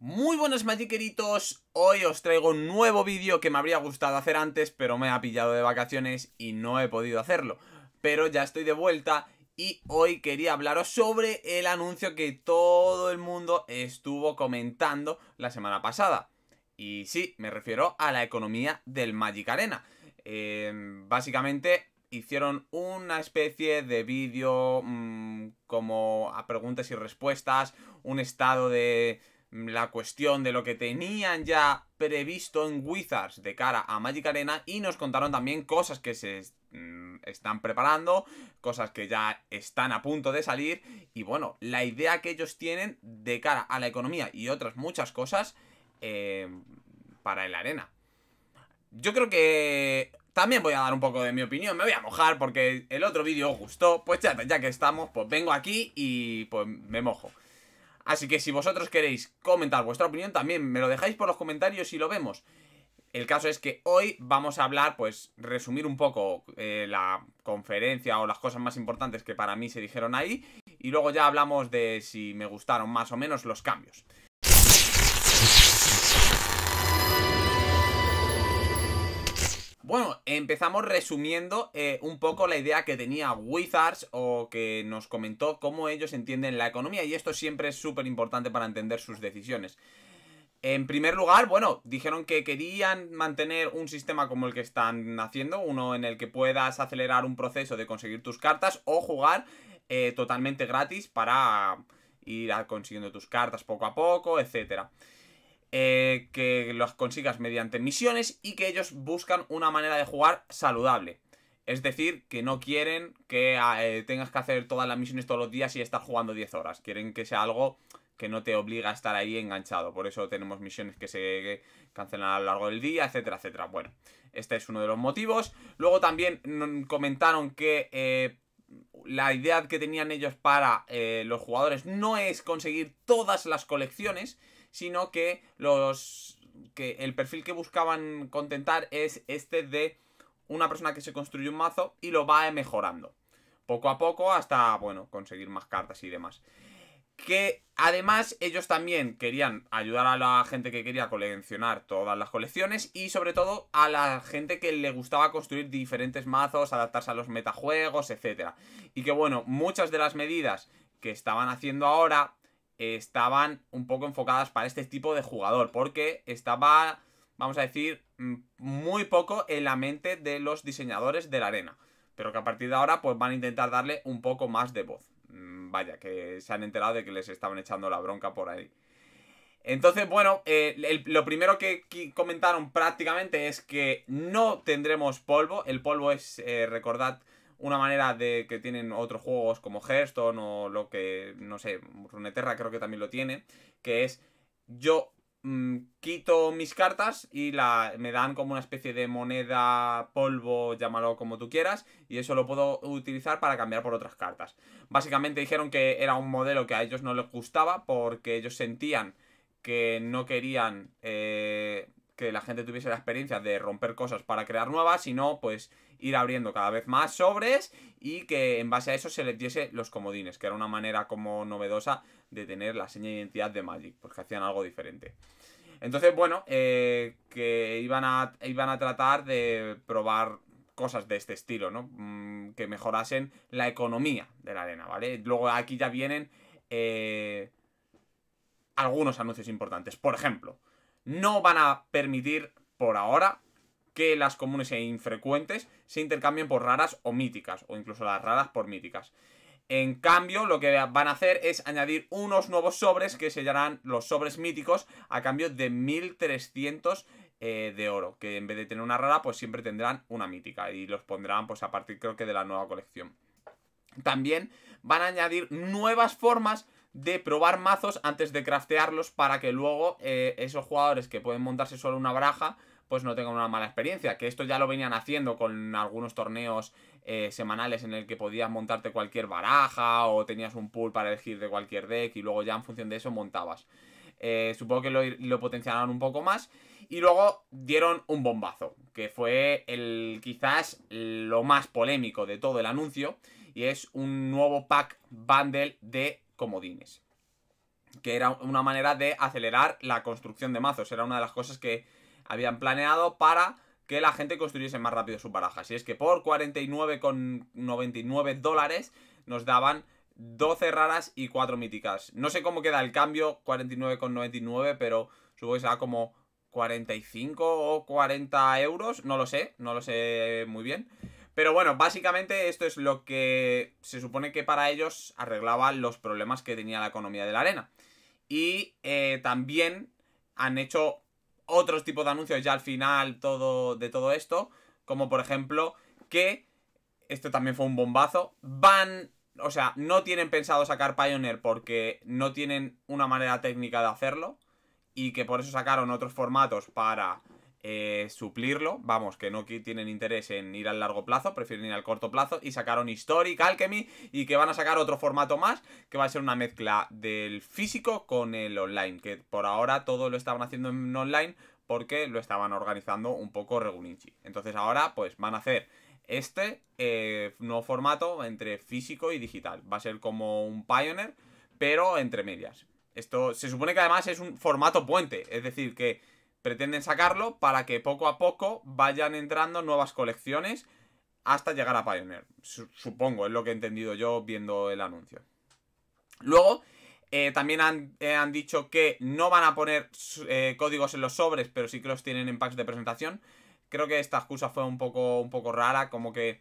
Muy buenas magiqueritos, hoy os traigo un nuevo vídeo que me habría gustado hacer antes pero me ha pillado de vacaciones y no he podido hacerlo Pero ya estoy de vuelta y hoy quería hablaros sobre el anuncio que todo el mundo estuvo comentando la semana pasada Y sí, me refiero a la economía del Magic Arena em, Básicamente hicieron una especie de vídeo mm, como a preguntas y respuestas, un estado de, la cuestión de lo que tenían ya previsto en Wizards de cara a Magic Arena y nos contaron también cosas que se mm, están preparando, cosas que ya están a punto de salir y bueno, la idea que ellos tienen de cara a la economía y otras muchas cosas eh, para el arena. Yo creo que también voy a dar un poco de mi opinión, me voy a mojar porque el otro vídeo gustó, pues ya, ya que estamos, pues vengo aquí y pues me mojo. Así que si vosotros queréis comentar vuestra opinión, también me lo dejáis por los comentarios y lo vemos. El caso es que hoy vamos a hablar, pues resumir un poco eh, la conferencia o las cosas más importantes que para mí se dijeron ahí y luego ya hablamos de si me gustaron más o menos los cambios. Bueno, empezamos resumiendo eh, un poco la idea que tenía Wizards o que nos comentó cómo ellos entienden la economía y esto siempre es súper importante para entender sus decisiones. En primer lugar, bueno, dijeron que querían mantener un sistema como el que están haciendo, uno en el que puedas acelerar un proceso de conseguir tus cartas o jugar eh, totalmente gratis para ir consiguiendo tus cartas poco a poco, etcétera. Eh, que los consigas mediante misiones y que ellos buscan una manera de jugar saludable. Es decir, que no quieren que ah, eh, tengas que hacer todas las misiones todos los días y estar jugando 10 horas. Quieren que sea algo que no te obliga a estar ahí enganchado. Por eso tenemos misiones que se cancelan a lo largo del día, etcétera, etcétera. Bueno, este es uno de los motivos. Luego también mm, comentaron que eh, la idea que tenían ellos para eh, los jugadores no es conseguir todas las colecciones, sino que los que el perfil que buscaban contentar es este de una persona que se construye un mazo y lo va mejorando poco a poco hasta bueno conseguir más cartas y demás que además ellos también querían ayudar a la gente que quería coleccionar todas las colecciones y sobre todo a la gente que le gustaba construir diferentes mazos, adaptarse a los metajuegos, etc. Y que bueno, muchas de las medidas que estaban haciendo ahora estaban un poco enfocadas para este tipo de jugador, porque estaba, vamos a decir, mm, muy poco en la mente de los diseñadores de la arena, pero que a partir de ahora pues van a intentar darle un poco más de voz vaya, que se han enterado de que les estaban echando la bronca por ahí. Entonces, bueno, eh, lo primero que, comentaron prácticamente es que no tendremos polvo. El polvo es, eh, recordad, una manera de que tienen otros juegos como Hearthstone o lo que, no sé, Runeterra creo que también lo tiene, que es yo Mm, quito mis cartas y la, me dan como una especie de moneda, polvo, llámalo como tú quieras, y eso lo puedo utilizar para cambiar por otras cartas. Básicamente dijeron que era un modelo que a ellos no les gustaba porque ellos sentían que no querían... Eh, que la gente tuviese la experiencia de romper cosas para crear nuevas, sino pues ir abriendo cada vez más sobres y que en base a eso se les diese los comodines, que era una manera como novedosa de tener la seña de identidad de Magic, porque hacían algo diferente. Entonces, bueno, eh, que iban a, iban a tratar de probar cosas de este estilo, ¿no? Mm, que mejorasen la economía de la arena, ¿vale? Luego aquí ya vienen eh, algunos anuncios importantes. Por ejemplo, no van a permitir por ahora que las comunes e infrecuentes se intercambien por raras o míticas, o incluso las raras por míticas. En cambio, lo que van a hacer es añadir unos nuevos sobres que sellarán los sobres míticos a cambio de 1300 eh, de oro, que en vez de tener una rara, pues siempre tendrán una mítica y los pondrán pues a partir creo que de la nueva colección. También van a añadir nuevas formas de probar mazos antes de craftearlos para que luego eh, esos jugadores que pueden montarse solo una baraja pues no tengan una mala experiencia, que esto ya lo venían haciendo con algunos torneos eh, semanales en el que podías montarte cualquier baraja o tenías un pool para elegir de cualquier deck y luego ya en función de eso montabas. Eh, supongo que lo, potenciaron un poco más y luego dieron un bombazo, que fue el quizás lo más polémico de todo el anuncio y es un nuevo pack bundle de comodines. Que era una manera de acelerar la construcción de mazos. Era una de las cosas que habían planeado para que la gente construyese más rápido su baraja. Si es que por 49,99 dólares nos daban 12 raras y 4 míticas. No sé cómo queda el cambio, 49,99, pero supongo que será como 45 o 40 euros, no lo sé, no lo sé muy bien. Pero bueno, básicamente esto es lo que se supone que para ellos arreglaba los problemas que tenía la economía de la arena. Y eh, también han hecho otros tipos de anuncios ya al final todo, de todo esto, como por ejemplo que, esto también fue un bombazo, van, o sea, no tienen pensado sacar Pioneer porque no tienen una manera técnica de hacerlo y que por eso sacaron otros formatos para eh, suplirlo. Vamos, que no tienen interés en ir al largo plazo, prefieren ir al corto plazo. Y sacaron Historic, Alchemy y que van a sacar otro formato más, que va a ser una mezcla del físico con el online. Que por ahora todo lo estaban haciendo en online porque lo estaban organizando un poco Regulinchi. Entonces ahora pues van a hacer este eh, nuevo formato entre físico y digital. Va a ser como un Pioneer, pero entre medias. Esto se supone que además es un formato puente, es decir, que pretenden sacarlo para que poco a poco vayan entrando nuevas colecciones hasta llegar a Pioneer. Supongo, es lo que he entendido yo viendo el anuncio. Luego, eh, también eh, han, dicho que no van a poner eh, códigos en los sobres, pero sí que los tienen en packs de presentación. Creo que esta excusa fue un poco, un poco rara, como que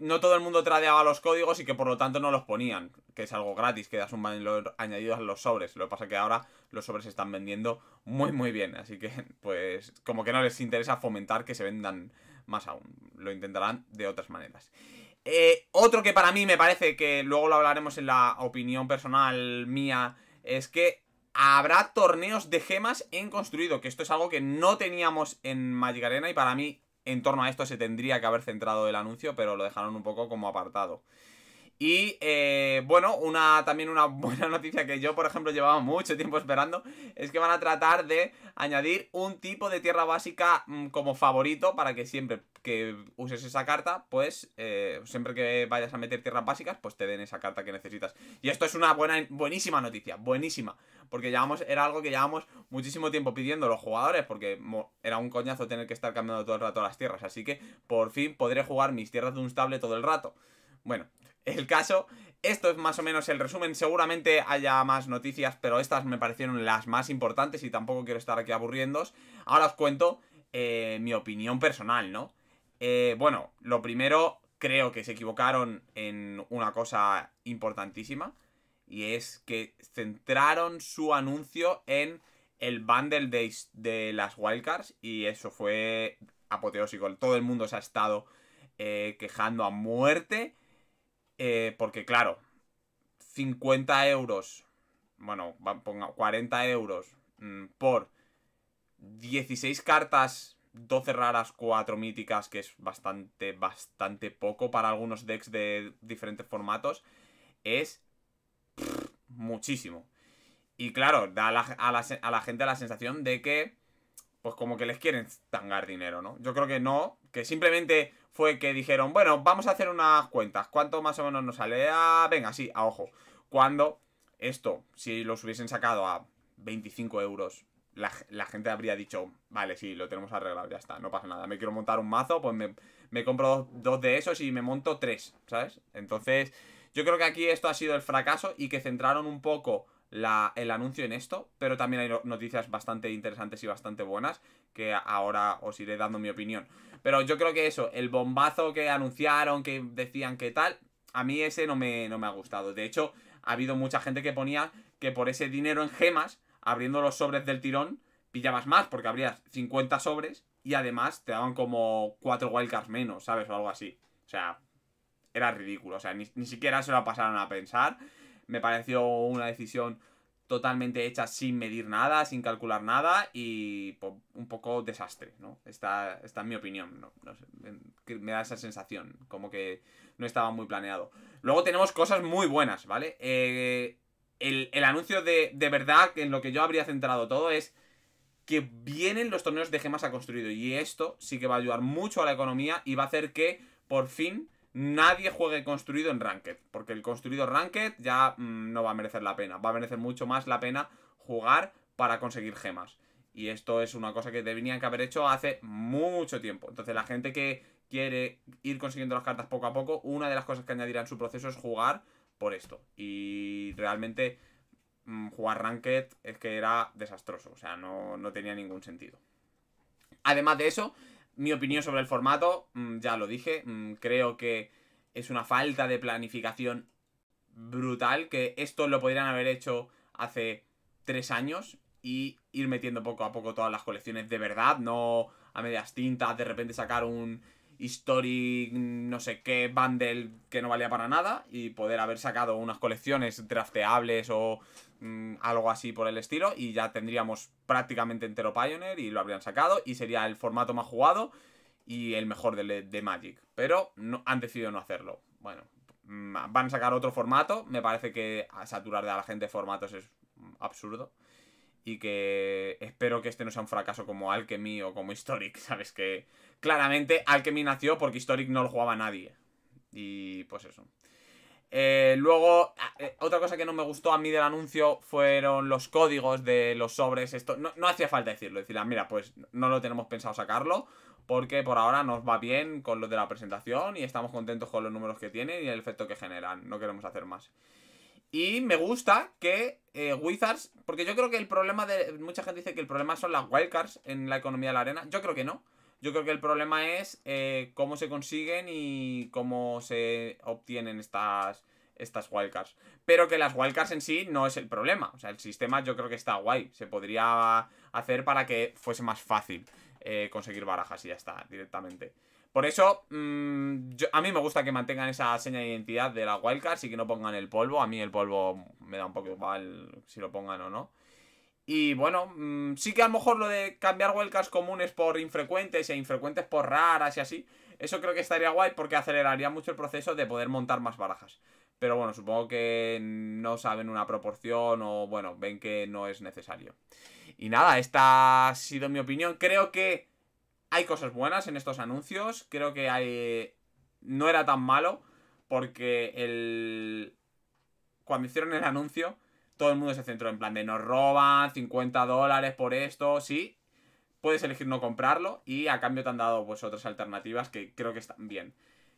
no todo el mundo tradeaba los códigos y que por lo tanto no los ponían, que es algo gratis, que das un valor añadido a los sobres. Lo que pasa es que ahora los sobres se están vendiendo muy muy bien, así que pues como que no les interesa fomentar que se vendan más aún, lo intentarán de otras maneras. Eh, otro que para mí me parece que luego lo hablaremos en la opinión personal mía, es que habrá torneos de gemas en construido, que esto es algo que no teníamos en Magic Arena y para mí en torno a esto se tendría que haber centrado el anuncio, pero lo dejaron un poco como apartado. Y eh, bueno, una, también una buena noticia que yo, por ejemplo, llevaba mucho tiempo esperando, es que van a tratar de añadir un tipo de tierra básica mm, como favorito para que siempre que uses esa carta, pues eh, siempre que vayas a meter tierras básicas, pues te den esa carta que necesitas. Y esto es una buena, buenísima noticia, buenísima, porque llevamos, era algo que llevamos muchísimo tiempo pidiendo los jugadores, porque era un coñazo tener que estar cambiando todo el rato las tierras, así que por fin podré jugar mis tierras de un estable todo el rato. Bueno, el caso. Esto es más o menos el resumen, seguramente haya más noticias, pero estas me parecieron las más importantes y tampoco quiero estar aquí aburriéndos. Ahora os cuento eh, mi opinión personal, ¿no? Eh, bueno, lo primero, creo que se equivocaron en una cosa importantísima y es que centraron su anuncio en el bundle de, de las wildcards y eso fue apoteósico. Todo el mundo se ha estado eh, quejando a muerte eh, porque claro, 50 euros, bueno, ponga 40 euros mm, por 16 cartas, 12 raras, 4 míticas, que es bastante, bastante poco para algunos decks de diferentes formatos, es muchísimo. Y claro, da a la gente la sensación de que pues como que les quieren tangar dinero, ¿no? Yo creo que no, que simplemente fue que dijeron, bueno, vamos a hacer unas cuentas, ¿cuánto más o menos nos sale? Ah, venga, sí, a ojo. Cuando esto, si los hubiesen sacado a 25 euros, la, gente habría dicho, vale, sí, lo tenemos arreglado, ya está, no pasa nada. Me quiero montar un mazo, pues me, compro dos, de esos y me monto tres, ¿sabes? Entonces, yo creo que aquí esto ha sido el fracaso y que centraron un poco la, el anuncio en esto, pero también hay noticias bastante interesantes y bastante buenas que ahora os iré dando mi opinión. Pero yo creo que eso, el bombazo que anunciaron, que decían que tal, a mí ese no me, no me ha gustado. De hecho, ha habido mucha gente que ponía que por ese dinero en gemas, abriendo los sobres del tirón, pillabas más, porque abrías 50 sobres y además te daban como 4 wildcards menos, ¿sabes? O algo así. O sea, era ridículo. O sea, ni, ni siquiera se lo pasaron a pensar me pareció una decisión totalmente hecha sin medir nada, sin calcular nada y pues, un poco desastre, ¿no? Esta, es mi opinión, ¿no? me da esa sensación, como que no estaba muy planeado. Luego tenemos cosas muy buenas, ¿vale? Eh, el, anuncio de, verdad, que en lo que yo habría centrado todo es que vienen los torneos de gemas a construido y esto sí que va a ayudar mucho a la economía y va a hacer que por fin nadie juegue construido en Ranked, porque el construido Ranked ya mm, no va a merecer la pena, va a merecer mucho más la pena jugar para conseguir gemas. Y esto es una cosa que deberían que haber hecho hace mucho tiempo. Entonces la gente que quiere ir consiguiendo las cartas poco a poco, una de las cosas que añadirá en su proceso es jugar por esto. Y realmente mm, jugar Ranked es que era desastroso, o sea, no, no tenía ningún sentido. Además de eso, mi opinión sobre el formato, mm, ya lo dije, mm, creo que es una falta de planificación brutal, que esto lo podrían haber hecho hace tres años y ir metiendo poco a poco todas las colecciones de verdad, no a medias tintas, de repente sacar un Historic no sé qué bundle que no valía para nada y poder haber sacado unas colecciones drafteables o mm, algo así por el estilo y ya tendríamos prácticamente entero Pioneer y lo habrían sacado y sería el formato más jugado y el mejor de, Magic. Pero no, han decidido no hacerlo. Bueno, mm, van a sacar otro formato. Me parece que saturar a la gente formatos es absurdo y que espero que este no sea un fracaso como Alchemy o como Historic, ¿sabes? Que claramente al que me nació porque Historic no lo jugaba nadie. Y pues eso. Eh, luego, ah, eh, otra cosa que no me gustó a mí del anuncio fueron los códigos de los sobres. Esto no, hacía falta decirlo, la ah, mira, pues no lo tenemos pensado sacarlo, porque por ahora nos va bien con lo de la presentación y estamos contentos con los números que tienen y el efecto que generan. No queremos hacer más. Y me gusta que eh, Wizards, porque yo creo que el problema de. Mucha gente dice que el problema son las wildcards en la economía de la arena. Yo creo que no. Yo creo que el problema es eh, cómo se consiguen y cómo se obtienen estas, estas wildcards. Pero que las wildcards en sí no es el problema. O sea, el sistema yo creo que está guay. Se podría hacer para que fuese más fácil eh, conseguir barajas y ya está, directamente. Por eso, mm, a mí me gusta que mantengan esa seña de identidad de las wildcards y que no pongan el polvo. A mí el polvo me da un poco mal si lo pongan o no. Y bueno, mm, sí que a lo mejor lo de cambiar huelgas comunes por infrecuentes e infrecuentes por raras y así, eso creo que estaría guay porque aceleraría mucho el proceso de poder montar más barajas. Pero bueno, supongo que no saben una proporción o bueno, ven que no es necesario. Y nada, esta ha sido mi opinión. Creo que hay cosas buenas en estos anuncios. Creo que hay... no era tan malo porque el... Cuando hicieron el anuncio todo el mundo se centró en plan de nos roban 50 dólares por esto, sí. Puedes elegir no comprarlo y a cambio te han dado pues, otras alternativas que creo que están bien.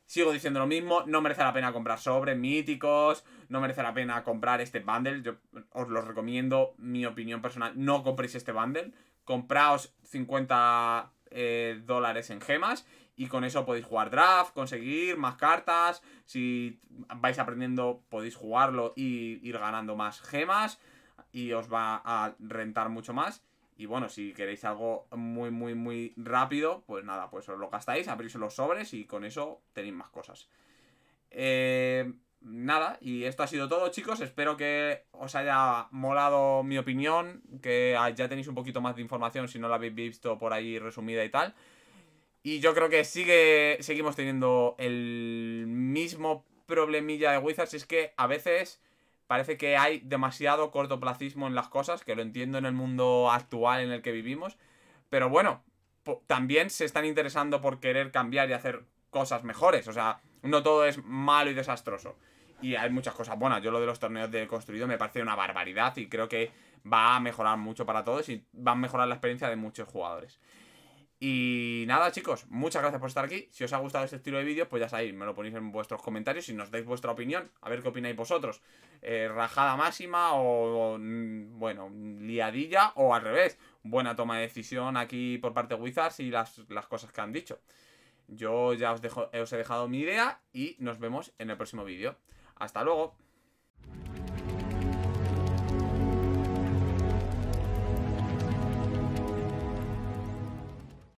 Sigo diciendo lo mismo, no merece la pena comprar sobre míticos, no merece la pena comprar este bundle, yo os lo recomiendo, mi opinión personal, no compréis este bundle, compraos 50 eh, dólares en gemas y con eso podéis jugar draft, conseguir más cartas, si vais aprendiendo podéis jugarlo y ir ganando más gemas y os va a rentar mucho más. Y bueno, si queréis algo muy, muy, muy rápido, pues nada, pues os lo gastáis, abrís los sobres y con eso tenéis más cosas. Eh, nada, y esto ha sido todo, chicos. Espero que os haya molado mi opinión, que ya tenéis un poquito más de información si no la habéis visto por ahí resumida y tal. Y yo creo que sigue seguimos teniendo el mismo problemilla de Wizards. Es que a veces parece que hay demasiado cortoplacismo en las cosas, que lo entiendo en el mundo actual en el que vivimos. Pero bueno, también se están interesando por querer cambiar y hacer cosas mejores. O sea, no todo es malo y desastroso. Y hay muchas cosas buenas. Yo lo de los torneos de construido me parece una barbaridad y creo que va a mejorar mucho para todos y va a mejorar la experiencia de muchos jugadores. Y nada, chicos, muchas gracias por estar aquí. Si os ha gustado este estilo de vídeo, pues ya sabéis, me lo ponéis en vuestros comentarios y nos dais vuestra opinión. A ver qué opináis vosotros. Eh, rajada máxima o, mm, bueno, liadilla o al revés. Buena toma de decisión aquí por parte de Wizards y las, cosas que han dicho. Yo ya os, dejo, os he dejado mi idea y nos vemos en el próximo vídeo. Hasta luego.